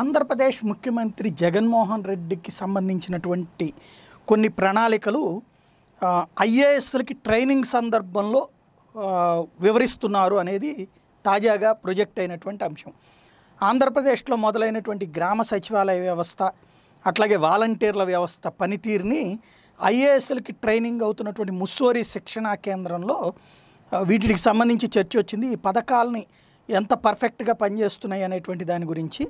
ఆంధ్రప్రదేశ్ ముఖ్యమంత్రి జగన్మోహన్ రెడ్డికి సంబంధించినటువంటి కొన్ని ప్రణాళికలు ఐఏఎస్లకి ట్రైనింగ్ సందర్భంలో వివరిస్తున్నారు అనేది తాజాగా ప్రొజెక్ట్ అయినటువంటి అంశం ఆంధ్రప్రదేశ్లో మొదలైనటువంటి గ్రామ సచివాలయ వ్యవస్థ అట్లాగే వాలంటీర్ల వ్యవస్థ పనితీరుని ఐఏఎస్లకి ట్రైనింగ్ అవుతున్నటువంటి ముస్సోరి శిక్షణా కేంద్రంలో వీటికి సంబంధించి చర్చ వచ్చింది ఈ పథకాలని ఎంత పర్ఫెక్ట్గా పనిచేస్తున్నాయి అనేటువంటి దాని గురించి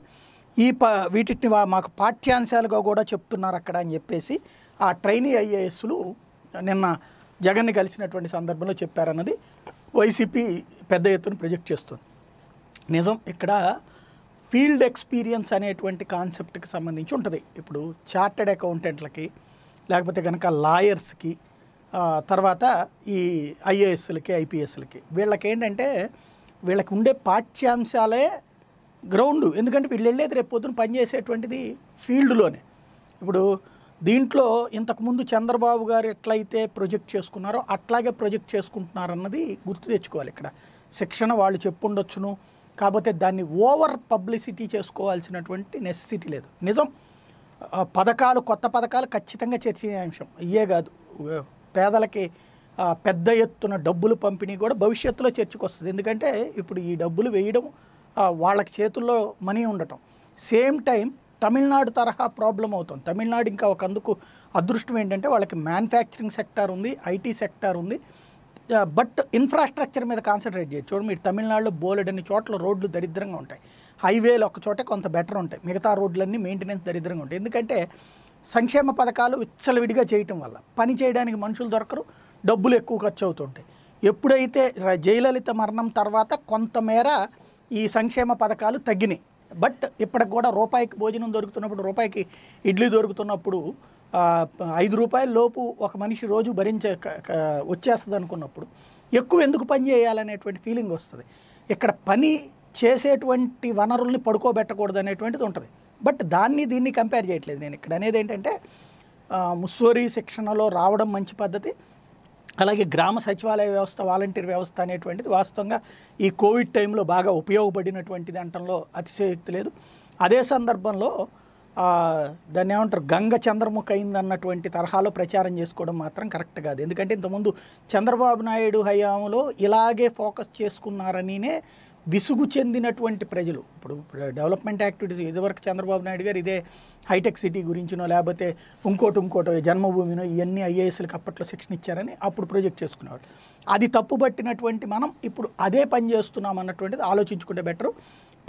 ఈ ప వీటిని మాకు పాఠ్యాంశాలుగా కూడా చెప్తున్నారు అక్కడ అని చెప్పేసి ఆ ట్రైనీ ఐఏఎస్లు నిన్న జగన్ని కలిసినటువంటి సందర్భంలో చెప్పారన్నది వైసీపీ పెద్ద ఎత్తున ప్రొజెక్ట్ చేస్తుంది నిజం ఇక్కడ ఫీల్డ్ ఎక్స్పీరియన్స్ అనేటువంటి కాన్సెప్ట్కి సంబంధించి ఉంటుంది ఇప్పుడు చార్టెడ్ అకౌంటెంట్లకి లేకపోతే కనుక లాయర్స్కి తర్వాత ఈ ఐఏఎస్లకి ఐపీఎస్లకి వీళ్ళకి ఏంటంటే వీళ్ళకి ఉండే పాఠ్యాంశాలే గ్రౌండ్ ఎందుకంటే వీళ్ళు వెళ్ళేది రేపు పొద్దున పనిచేసేటువంటిది ఫీల్డ్లోనే ఇప్పుడు దీంట్లో ఇంతకుముందు చంద్రబాబు గారు ఎట్లయితే ప్రొజెక్ట్ చేసుకున్నారో అట్లాగే ప్రొజెక్ట్ చేసుకుంటున్నారన్నది గుర్తు తెచ్చుకోవాలి ఇక్కడ శిక్షణ వాళ్ళు చెప్పుండొచ్చును కాకపోతే దాన్ని ఓవర్ పబ్లిసిటీ చేసుకోవాల్సినటువంటి నెసెసిటీ లేదు నిజం పథకాలు కొత్త పథకాలు ఖచ్చితంగా అంశం ఇయే కాదు పేదలకి పెద్ద ఎత్తున డబ్బులు పంపిణీ కూడా భవిష్యత్తులో చర్చకు వస్తుంది ఎందుకంటే ఇప్పుడు ఈ డబ్బులు వేయడం వాళ్ళకి చేతుల్లో మనీ ఉండటం సేమ్ టైం తమిళనాడు తరహా ప్రాబ్లం అవుతుంది తమిళనాడు ఇంకా ఒక అందుకు అదృష్టం ఏంటంటే వాళ్ళకి మ్యానుఫ్యాక్చరింగ్ సెక్టార్ ఉంది ఐటీ సెక్టార్ ఉంది బట్ ఇన్ఫ్రాస్ట్రక్చర్ మీద కాన్సన్ట్రేట్ చేయొచ్చు చూడండి మీరు తమిళనాడులో బోలెడన్ని చోట్ల రోడ్లు దరిద్రంగా ఉంటాయి హైవేలు ఒక చోట కొంత బెటర్ ఉంటాయి మిగతా రోడ్లన్నీ మెయింటెనెన్స్ దరిద్రంగా ఉంటాయి ఎందుకంటే సంక్షేమ పథకాలు విచ్చలవిడిగా చేయటం వల్ల పని చేయడానికి మనుషులు దొరకరు డబ్బులు ఎక్కువ ఖర్చు అవుతుంటాయి ఎప్పుడైతే జయలలిత మరణం తర్వాత కొంతమేర ఈ సంక్షేమ పథకాలు తగ్గినాయి బట్ ఇప్పటికి కూడా రూపాయికి భోజనం దొరుకుతున్నప్పుడు రూపాయికి ఇడ్లీ దొరుకుతున్నప్పుడు ఐదు రూపాయల లోపు ఒక మనిషి రోజు భరించే వచ్చేస్తుంది అనుకున్నప్పుడు ఎక్కువ ఎందుకు పని చేయాలనేటువంటి ఫీలింగ్ వస్తుంది ఇక్కడ పని చేసేటువంటి వనరుల్ని పడుకోబెట్టకూడదు అనేటువంటిది ఉంటుంది బట్ దాన్ని దీన్ని కంపేర్ చేయట్లేదు నేను ఇక్కడ అనేది ఏంటంటే ముస్సోరీ శిక్షణలో రావడం మంచి పద్ధతి అలాగే గ్రామ సచివాలయ వ్యవస్థ వాలంటీర్ వ్యవస్థ అనేటువంటిది వాస్తవంగా ఈ కోవిడ్ టైంలో బాగా ఉపయోగపడినటువంటిది అంటంలో అతిశయోక్తి లేదు అదే సందర్భంలో దాన్ని ఏమంటారు గంగ చంద్రముఖ అయింది అన్నటువంటి తరహాలో ప్రచారం చేసుకోవడం మాత్రం కరెక్ట్ కాదు ఎందుకంటే ఇంతకుముందు చంద్రబాబు నాయుడు హయాంలో ఇలాగే ఫోకస్ చేసుకున్నారనినే విసుగు చెందినటువంటి ప్రజలు ఇప్పుడు డెవలప్మెంట్ యాక్టివిటీస్ ఇదివరకు చంద్రబాబు నాయుడు గారు ఇదే హైటెక్ సిటీ గురించినో లేకపోతే ఇంకోటి ఇంకోటో జన్మభూమినో ఇవన్నీ ఐఏఎస్లకు అప్పట్లో శిక్షణ ఇచ్చారని అప్పుడు ప్రొజెక్ట్ చేసుకునేవారు అది పట్టినటువంటి మనం ఇప్పుడు అదే పని చేస్తున్నాం అన్నటువంటిది ఆలోచించుకుంటే బెటరు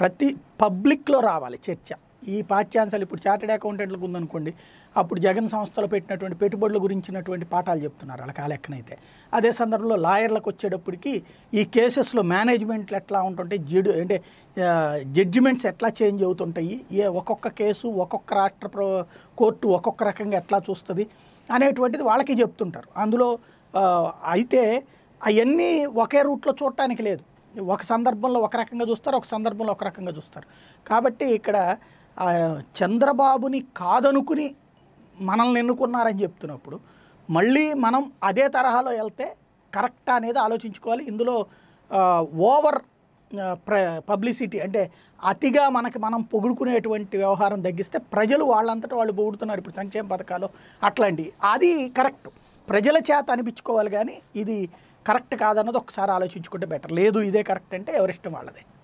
ప్రతి పబ్లిక్లో రావాలి చర్చ ఈ పాఠ్యాంశాలు ఇప్పుడు చార్టెడ్ అకౌంటెంట్లకు ఉందనుకోండి అప్పుడు జగన్ సంస్థలో పెట్టినటువంటి పెట్టుబడుల గురించినటువంటి పాఠాలు చెప్తున్నారు వాళ్ళ కాలెక్కనైతే అదే సందర్భంలో లాయర్లకు వచ్చేటప్పటికి ఈ కేసెస్లో మేనేజ్మెంట్లు ఎట్లా ఉంటుంటే జడ్ అంటే జడ్జిమెంట్స్ ఎట్లా చేంజ్ అవుతుంటాయి ఏ ఒక్కొక్క కేసు ఒక్కొక్క రాష్ట్ర కోర్టు ఒక్కొక్క రకంగా ఎట్లా చూస్తుంది అనేటువంటిది వాళ్ళకి చెప్తుంటారు అందులో అయితే అవన్నీ ఒకే రూట్లో చూడటానికి లేదు ఒక సందర్భంలో ఒక రకంగా చూస్తారు ఒక సందర్భంలో ఒక రకంగా చూస్తారు కాబట్టి ఇక్కడ చంద్రబాబుని కాదనుకుని మనల్ని ఎన్నుకున్నారని చెప్తున్నప్పుడు మళ్ళీ మనం అదే తరహాలో వెళ్తే కరెక్టా అనేది ఆలోచించుకోవాలి ఇందులో ఓవర్ ప్ర పబ్లిసిటీ అంటే అతిగా మనకి మనం పొగుడుకునేటువంటి వ్యవహారం తగ్గిస్తే ప్రజలు వాళ్ళంతటా వాళ్ళు పొగుడుతున్నారు ఇప్పుడు సంక్షేమ పథకాలు అట్లాంటివి అది కరెక్ట్ ప్రజల చేత అనిపించుకోవాలి కానీ ఇది కరెక్ట్ కాదన్నది ఒకసారి ఆలోచించుకుంటే బెటర్ లేదు ఇదే కరెక్ట్ అంటే ఎవరిష్టం వాళ్ళదే